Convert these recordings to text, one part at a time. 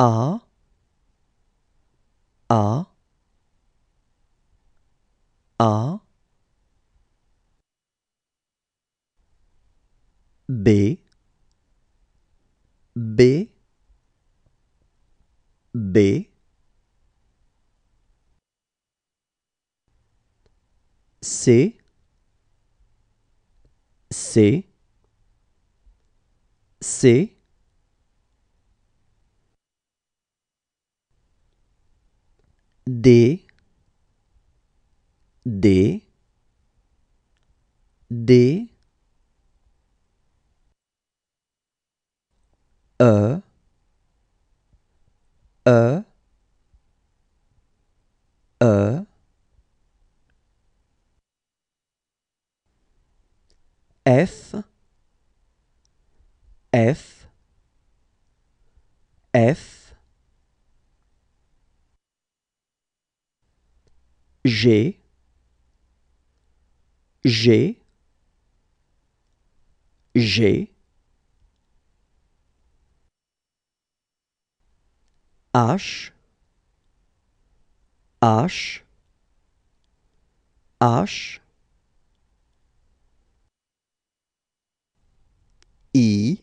A A A B B B C C C D D D E E E F F F j'ai, j'ai, G, H, H, H, I,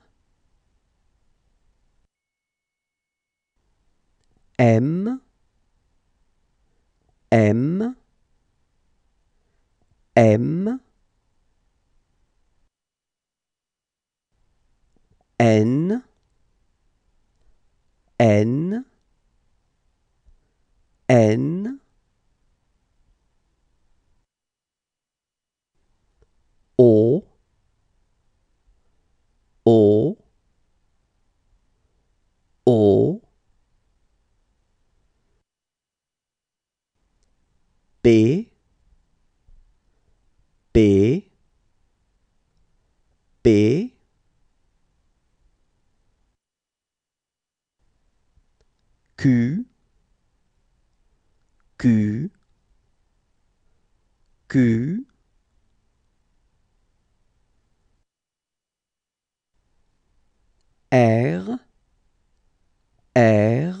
M, M, M, N, N, B B B Q Q Q R R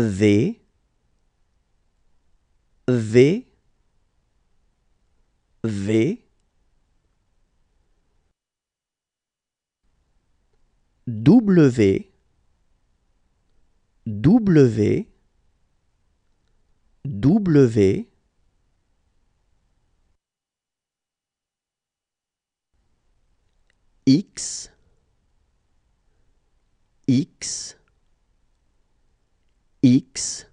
V V V W W W X X x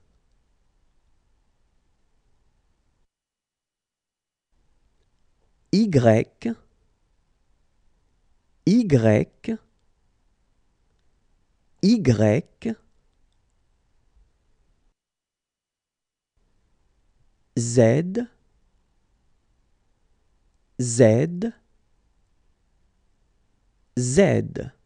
y y y z z z